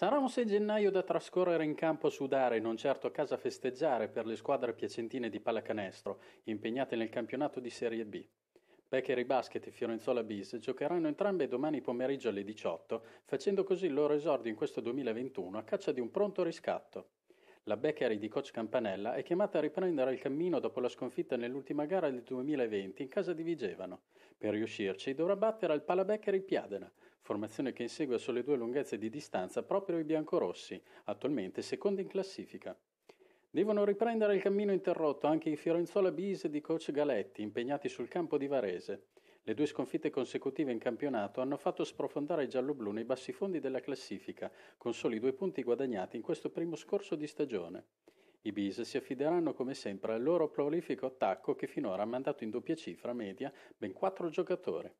Sarà un 6 gennaio da trascorrere in campo a sudare non certo a casa a festeggiare per le squadre piacentine di pallacanestro impegnate nel campionato di Serie B. Beccheri Basket e Fiorenzola Bis giocheranno entrambe domani pomeriggio alle 18, facendo così il loro esordio in questo 2021 a caccia di un pronto riscatto. La Beccheri di coach Campanella è chiamata a riprendere il cammino dopo la sconfitta nell'ultima gara del 2020 in casa di Vigevano. Per riuscirci dovrà battere al Pala Palabeccheri Piadena, formazione che insegue a sole due lunghezze di distanza proprio i biancorossi, attualmente secondi in classifica. Devono riprendere il cammino interrotto anche i Fiorenzola Bise di coach Galetti, impegnati sul campo di Varese. Le due sconfitte consecutive in campionato hanno fatto sprofondare i gialloblu nei bassi fondi della classifica, con soli due punti guadagnati in questo primo scorso di stagione. I Bise si affideranno come sempre al loro prolifico attacco che finora ha mandato in doppia cifra media ben quattro giocatori.